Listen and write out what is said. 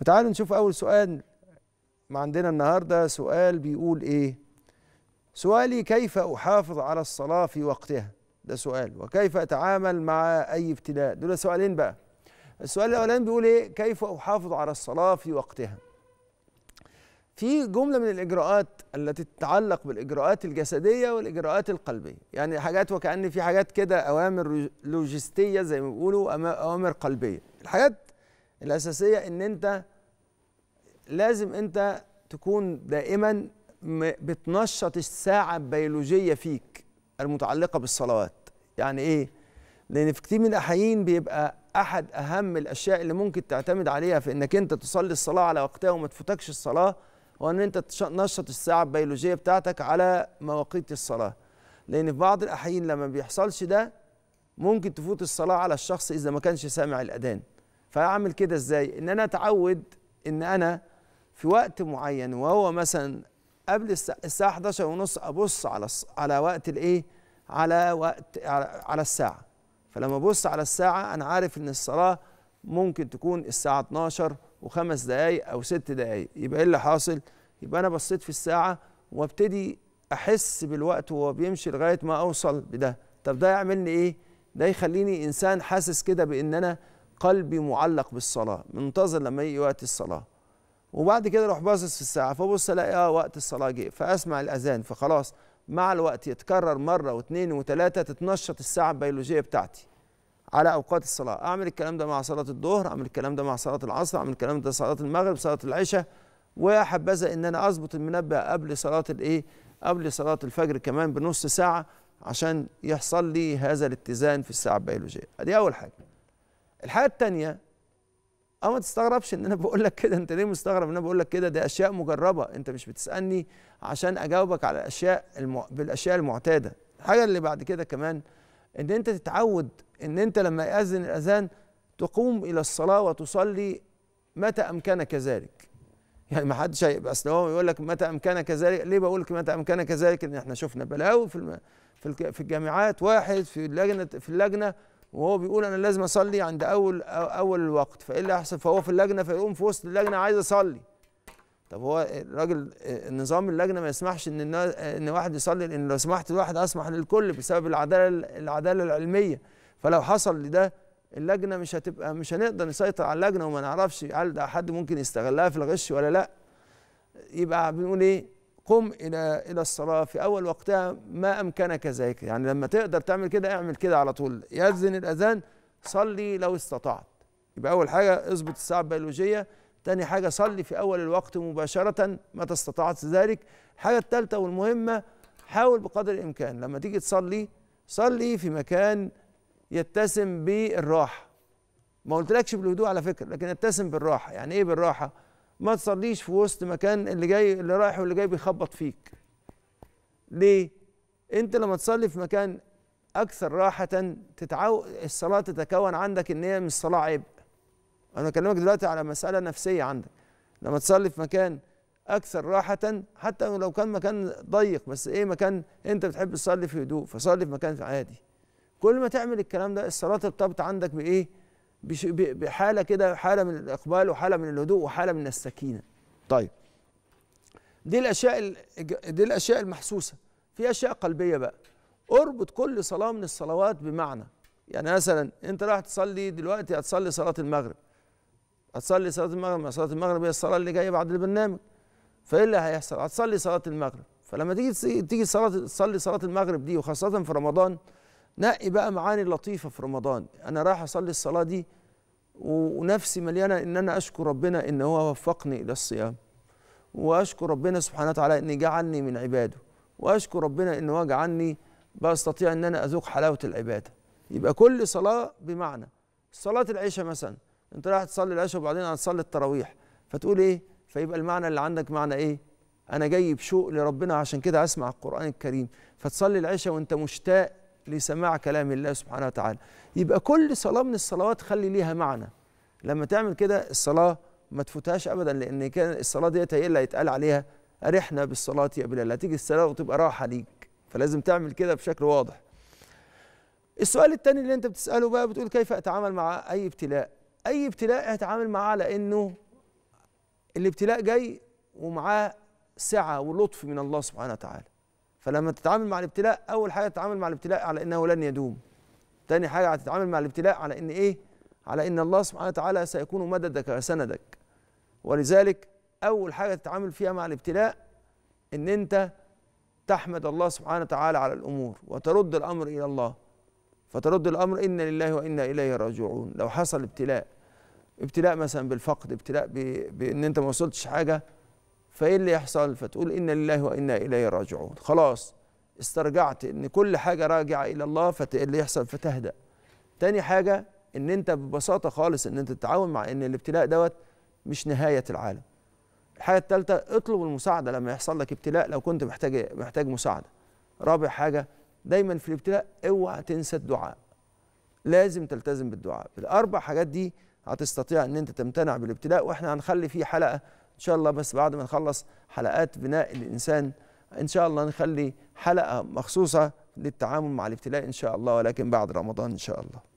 وتعالوا نشوف أول سؤال ما عندنا النهاردة سؤال بيقول إيه سؤالي كيف أحافظ على الصلاة في وقتها ده سؤال وكيف أتعامل مع أي ابتلاء دول سؤالين بقى السؤال الأولاني بيقول إيه كيف أحافظ على الصلاة في وقتها في جملة من الإجراءات التي تتعلق بالإجراءات الجسدية والإجراءات القلبية يعني حاجات وكأن في حاجات كده أوامر لوجستية زي ما بيقولوا أوامر قلبية الحاجات الاساسيه ان انت لازم انت تكون دائما بتنشط الساعه البيولوجيه فيك المتعلقه بالصلوات يعني ايه لان في كتير من الاحيان بيبقى احد اهم الاشياء اللي ممكن تعتمد عليها في انك انت تصلي الصلاه على وقتها وما تفوتكش الصلاه هو ان انت تنشط الساعه البيولوجيه بتاعتك على مواقيت الصلاه لان في بعض الاحيان لما بيحصلش ده ممكن تفوت الصلاه على الشخص اذا ما كانش سامع الاذان فاعمل كده ازاي ان انا اتعود ان انا في وقت معين وهو مثلا قبل الساعه 11 ونص ابص على على وقت الايه على وقت على الساعه فلما ابص على الساعه انا عارف ان الصلاه ممكن تكون الساعه 12 وخمس دقائق او ست دقائق يبقى ايه اللي حاصل يبقى انا بصيت في الساعه وابتدي احس بالوقت وهو بيمشي لغايه ما اوصل بده طب ده يعملني ايه ده يخليني انسان حاسس كده بان انا قلبي معلق بالصلاه منتظر لما يجي وقت الصلاه وبعد كده اروح باصص في الساعه فبص الاقي اه وقت الصلاه جه فاسمع الاذان فخلاص مع الوقت يتكرر مره واثنين وثلاثه تتنشط الساعه البيولوجيه بتاعتي على اوقات الصلاه اعمل الكلام ده مع صلاه الظهر اعمل الكلام ده مع صلاه العصر اعمل الكلام ده صلاه المغرب صلاه العشاء وحبذا ان انا اظبط المنبه قبل صلاه الايه قبل صلاه الفجر كمان بنص ساعه عشان يحصل لي هذا الاتزان في الساعه البيولوجيه دي اول حاجه الحاجه الثانيه اه ما تستغربش ان انا بقول لك كده انت ليه مستغرب ان انا بقول لك كده ده اشياء مجربه انت مش بتسالني عشان اجاوبك على الاشياء الم... بالاشياء المعتاده الحاجه اللي بعد كده كمان ان انت تتعود ان انت لما ياذن الاذان تقوم الى الصلاه وتصلي متى امكنك ذلك يعني ما حدش هيبقى اصل هو يقول لك متى امكنك ذلك ليه بقول لك متى امكنك ذلك ان احنا شفنا بلاوي في الم... في الجامعات واحد في اللجنه في اللجنه وهو بيقول انا لازم اصلي عند اول اول الوقت فايه اللي هيحصل فهو في اللجنه فيقوم في وسط اللجنه عايز اصلي طب هو الراجل نظام اللجنه ما يسمحش ان ان واحد يصلي لان لو سمحت لواحد اسمح للكل بسبب العداله العداله العلميه فلو حصل لده اللجنه مش هتبقى مش هنقدر نسيطر على اللجنه وما نعرفش هل ده حد ممكن يستغلها في الغش ولا لا يبقى بنقول ايه قم الى الى الصلاه في اول وقتها ما امكنك ذلك يعني لما تقدر تعمل كده اعمل كده على طول يأذن الاذان صلي لو استطعت يبقى اول حاجه اظبط الساعه البيولوجيه تاني حاجه صلي في اول الوقت مباشره متى استطعت ذلك الحاجه الثالثه والمهمه حاول بقدر الامكان لما تيجي تصلي صلي في مكان يتسم بالراحه ما قلتلكش بالهدوء على فكره لكن يتسم بالراحه يعني ايه بالراحه ما تصليش في وسط مكان اللي جاي اللي رايح واللي جاي بيخبط فيك ليه انت لما تصلي في مكان اكثر راحه تتعو الصلاه تتكون عندك ان هي مش صلاه عيب انا بكلمك دلوقتي على مساله نفسيه عندك لما تصلي في مكان اكثر راحه حتى لو كان مكان ضيق بس ايه مكان انت بتحب تصلي في هدوء فصلي في مكان عادي كل ما تعمل الكلام ده الصلاه ارتبط عندك بايه بحاله كده حاله من الاقبال وحاله من الهدوء وحاله من السكينه طيب دي الاشياء دي الاشياء المحسوسه في اشياء قلبيه بقى اربط كل صلاه من الصلوات بمعنى يعني مثلا انت رايح تصلي دلوقتي هتصلي صلاه المغرب هتصلي صلاه المغرب ما صلاه المغرب هي الصلاه اللي جايه بعد البرنامج فايه اللي هيحصل هتصلي صلاه المغرب فلما تيجي تيجي صلاه تصلي صلاه المغرب دي وخاصه في رمضان نقي بقى معاني لطيفه في رمضان انا رايح اصلي الصلاه دي ونفسي مليانه ان انا اشكر ربنا ان هو وفقني الى الصيام واشكر ربنا سبحانه وتعالى ان جعلني من عباده واشكر ربنا ان هو جعلني بستطيع ان انا اذوق حلاوه العباده يبقى كل صلاه بمعنى صلاه العشاء مثلا انت رايح تصلي العشاء وبعدين هتصلي التراويح فتقول ايه فيبقى المعنى اللي عندك معنى ايه انا جاي بشوق لربنا عشان كده اسمع القران الكريم فتصلي العشاء وانت مشتاق لسماع كلام الله سبحانه وتعالى يبقى كل صلاة من الصلوات خلي ليها معنى لما تعمل كده الصلاة ما تفوتهاش أبدا لأن كان الصلاة ديت هي اللي هيتقال عليها أرحنا بالصلاة يا بلال هتيجي الصلاة وتبقى راحة ليك فلازم تعمل كده بشكل واضح السؤال التاني اللي أنت بتسأله بقى بتقول كيف أتعامل مع أي ابتلاء أي ابتلاء أتعامل معاه على إنه الابتلاء جاي ومعاه سعة ولطف من الله سبحانه وتعالى فلما تتعامل مع الابتلاء اول حاجه تتعامل مع الابتلاء على انه لن يدوم تاني حاجه هتتعامل مع الابتلاء على ان ايه على ان الله سبحانه وتعالى سيكون مددك وسندك ولذلك اول حاجه تتعامل فيها مع الابتلاء ان انت تحمد الله سبحانه وتعالى على الامور وترد الامر الى الله فترد الامر انا لله وانا اليه راجعون لو حصل ابتلاء ابتلاء مثلا بالفقد ابتلاء بان انت ما وصلتش حاجه فايه اللي يحصل فتقول انا لله وانا اليه راجعون خلاص استرجعت ان كل حاجه راجعه الى الله فاللي إيه يحصل فتهدأ تاني حاجه ان انت ببساطه خالص ان انت تتعاون مع ان الابتلاء دوت مش نهايه العالم الحاجه الثالثه اطلب المساعده لما يحصل لك ابتلاء لو كنت محتاج محتاج مساعده رابع حاجه دايما في الابتلاء اوعى تنسى الدعاء لازم تلتزم بالدعاء الاربع حاجات دي هتستطيع ان انت تمتنع بالابتلاء واحنا هنخلي فيه حلقه ان شاء الله بس بعد ما نخلص حلقات بناء الانسان ان شاء الله نخلي حلقه مخصوصه للتعامل مع الابتلاء ان شاء الله ولكن بعد رمضان ان شاء الله